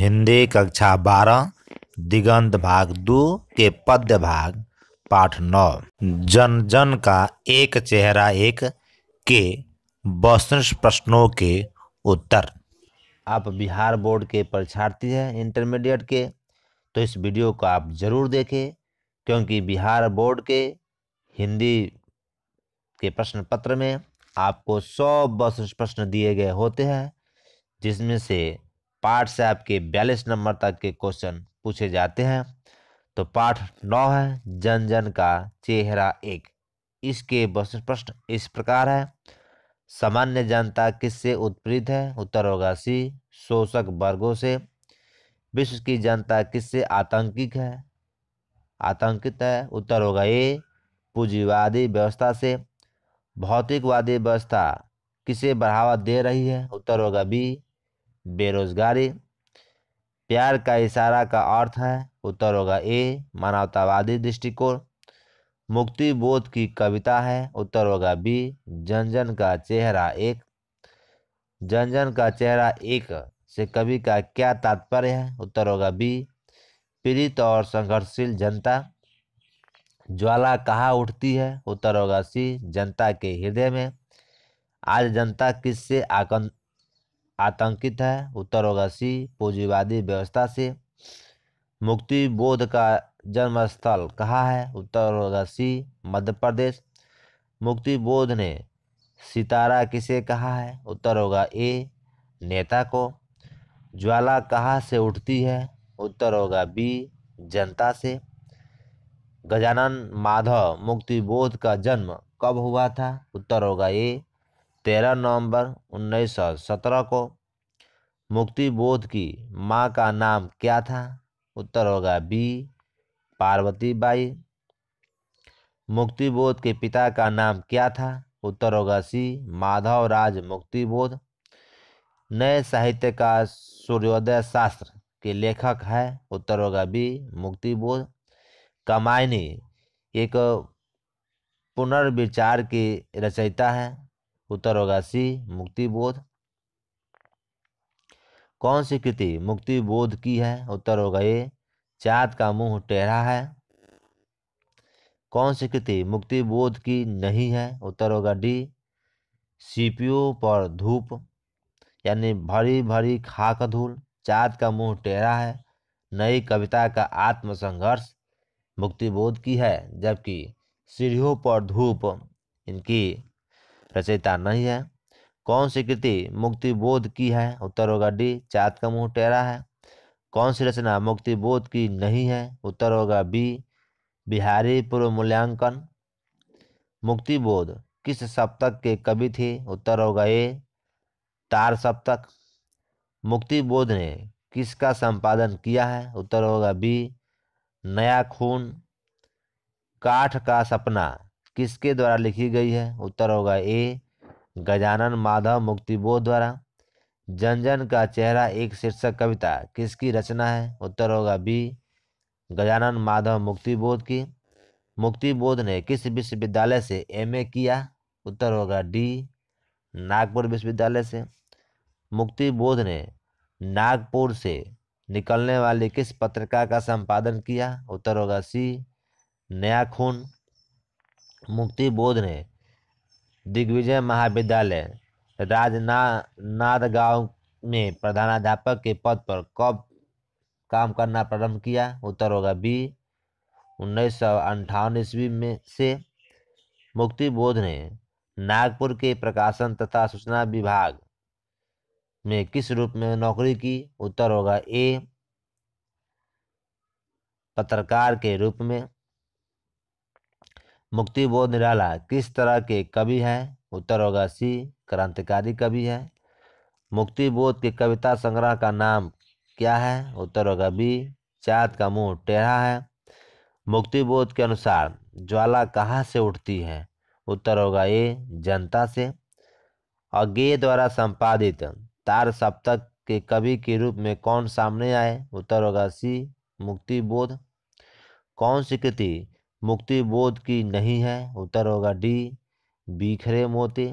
हिंदी कक्षा बारह दिगंत भाग दो के पद्य भाग पाठ नौ जन जन का एक चेहरा एक के बस्तर प्रश्नों के उत्तर आप बिहार बोर्ड के परीक्षार्थी हैं इंटरमीडिएट के तो इस वीडियो को आप ज़रूर देखें क्योंकि बिहार बोर्ड के हिंदी के प्रश्न पत्र में आपको सौ बस प्रश्न दिए गए होते हैं जिसमें से पाठ से आपके बयालीस नंबर तक के क्वेश्चन पूछे जाते हैं तो पाठ नौ है जन जन का चेहरा एक इसके प्रश्न इस प्रकार है सामान्य जनता किससे उत्प्रीत है उत्तर होगा सी शोषक वर्गों से विश्व की जनता किससे आतंकित है आतंकित है उत्तर होगा ए पूंजीवादी व्यवस्था से भौतिकवादी व्यवस्था किसे बढ़ावा दे रही है उत्तर होगा बी बेरोजगारी प्यार का इशारा का अर्थ है उत्तर होगा ए मानवतावादी दृष्टिकोण मुक्ति बोध की कविता है उत्तर होगा बी जनजन का चेहरा एक जन जन का चेहरा एक से कवि का क्या तात्पर्य है उत्तर होगा बी पीड़ित और संघर्षशील जनता ज्वाला कहाँ उठती है उत्तर होगा सी जनता के हृदय में आज जनता किससे आतंकित है उत्तर होगा सी पूंजीवादी व्यवस्था से मुक्ति बोध का जन्मस्थल कहाँ है उत्तर होगा सी मध्य प्रदेश मुक्ति बोध ने सितारा किसे कहा है उत्तर होगा ए नेता को ज्वाला कहाँ से उठती है उत्तर होगा बी जनता से गजानन माधव मुक्ति बोध का जन्म कब हुआ था उत्तर होगा ए तेरह नवंबर उन्नीस सौ सत्रह को मुक्ति बोध की माँ का नाम क्या था उत्तर होगा बी पार्वती बाई मुक्ति बोध के पिता का नाम क्या था उत्तर होगा सी माधव राज बोध नए साहित्य का सूर्योदय शास्त्र के लेखक है उत्तर होगा बी मुक्ति बोध कमायनी एक पुनर्विचार की रचयिता है उत्तर होगा सी मुक्तिबोध कौन सी कृति मुक्तिबोध की है उत्तर होगा ए चाँद का मुंह टेढ़ा है कौन सी कृति मुक्तिबोध की नहीं है उत्तर होगा डी सीपीओ पर धूप यानी भरी भरी खाक धूल चाँद का मुंह टेढ़ा है नई कविता का आत्मसंघर्ष मुक्तिबोध की है जबकि सीढ़ियों पर धूप इनकी रचयिता नहीं है कौन सी कृति मुक्ति बोध की है उत्तर होगा डी चाँद का मुंह टेरा है कौन सी रचना मुक्ति बोध की नहीं है उत्तर होगा बी बिहारी पूर्व मूल्यांकन मुक्ति बोध किस सप्तक के कवि थे उत्तर होगा ए तार सप्तक मुक्ति बोध ने किसका संपादन किया है उत्तर होगा बी नया खून काठ का सपना किसके द्वारा लिखी गई है उत्तर होगा ए गजानन माधव मुक्तिबोध द्वारा जन जन का चेहरा एक शीर्षक कविता किसकी रचना है उत्तर होगा बी गजानन माधव मुक्तिबोध की मुक्तिबोध ने किस विश्वविद्यालय से एमए किया उत्तर होगा डी नागपुर विश्वविद्यालय से मुक्तिबोध ने नागपुर से निकलने वाली किस पत्रिका का संपादन किया उत्तर होगा सी नया खून मुक्ति बोध ने दिग्विजय महाविद्यालय राजना नादगांव में प्रधानाध्यापक के पद पर कब काम करना प्रारंभ किया उत्तर होगा बी उन्नीस सौ अंठावन ईस्वी में से मुक्ति बोध ने नागपुर के प्रकाशन तथा सूचना विभाग में किस रूप में नौकरी की उत्तर होगा ए पत्रकार के रूप में मुक्ति बोध निराला किस तरह के कवि हैं उत्तर होगा सी क्रांतिकारी कवि हैं बोध के कविता संग्रह का नाम क्या है उत्तर होगा बी चाँद का मुंह टेढ़ा है मुक्ति बोध के अनुसार ज्वाला कहाँ से उठती है उत्तर होगा ए जनता से और गे द्वारा संपादित तार सप्तक के कवि के रूप में कौन सामने आए उत्तर होगा सी मुक्ति बोध कौन सी कृति मुक्ति बोध की नहीं है उत्तर होगा डी बिखरे मोती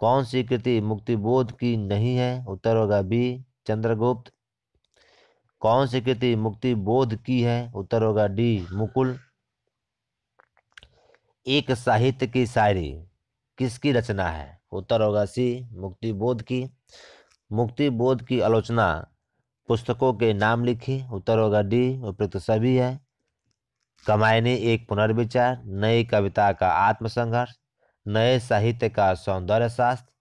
कौन सी कृति मुक्ति बोध की नहीं है उत्तर होगा बी चंद्रगुप्त कौन सी कृति मुक्ति बोध की है उत्तर होगा डी मुकुल एक साहित्य की शायरी किसकी रचना है उत्तर होगा सी मुक्ति बोध की मुक्ति बोध की आलोचना पुस्तकों के नाम लिखी उत्तर होगा डी उपयुक्त सभी है कमाई एक पुनर्विचार नई कविता का आत्मसंघर्ष नए साहित्य का सौंदर्य शास्त्र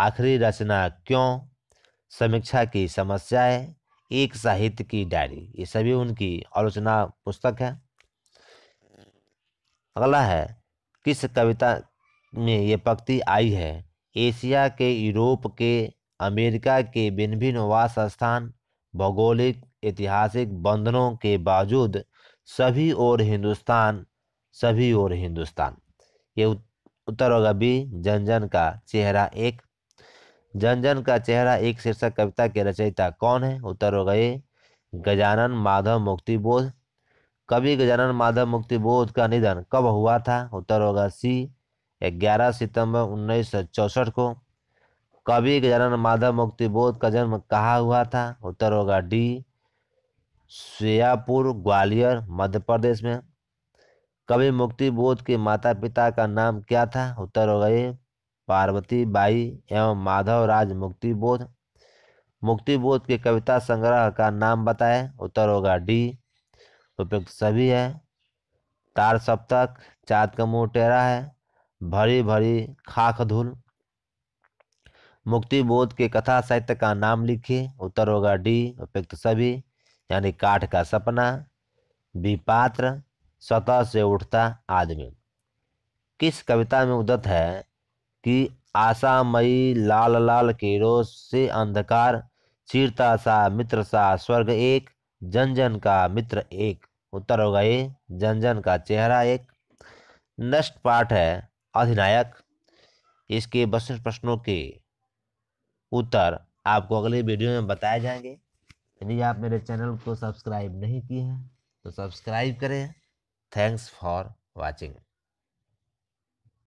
आखिरी रचना क्यों समीक्षा की समस्याएं एक साहित्य की डायरी ये सभी उनकी आलोचना पुस्तक है अगला है किस कविता में ये पंक्ति आई है एशिया के यूरोप के अमेरिका के भिन्न भिन्न वास स्थान भौगोलिक ऐतिहासिक बंधनों के बावजूद सभी और हिंदुस्तान सभी और हिंदुस्तान ये उत्तर होगा बी जन जन का चेहरा एक जन जन का चेहरा एक शीर्षक कविता के रचयिता कौन है उत्तर होगा ये गजानन माधव मुक्ति बोध कवि गजानन माधव मुक्ति बोध का निधन कब हुआ था उत्तर होगा सी ग्यारह सितंबर उन्नीस सौ चौसठ को कवि गजानन माधव मुक्ति बोध का जन्म कहाँ हुआ था उत्तर होगा डी सियापुर ग्वालियर मध्य प्रदेश में कवि मुक्ति बोध के माता पिता का नाम क्या था उत्तर हो गए पार्वती बाई एवं माधव राज मुक्ति बोध मुक्ति बोध के कविता संग्रह का नाम बताएं उत्तर होगा डी उपयुक्त सभी है तार सप्तक चाँद का मुँह टेरा है भरी भरी खाख धूल मुक्ति बोध के कथा साहित्य का नाम लिखिए उत्तर होगा डी उपयुक्त सभी यानी काठ का सपना विपात्र सतह से उठता आदमी किस कविता में उदत है कि आशामयी लाल लाल के रोज से अंधकार चीरता सा मित्र सा स्वर्ग एक जन जन का मित्र एक उत्तर होगा ये जन जन का चेहरा एक नेक्स्ट पाठ है अधिनायक इसके बस प्रश्नों के उत्तर आपको अगले वीडियो में बताए जाएंगे यदि आप मेरे चैनल को सब्सक्राइब नहीं किए हैं तो सब्सक्राइब करें थैंक्स फॉर वॉचिंग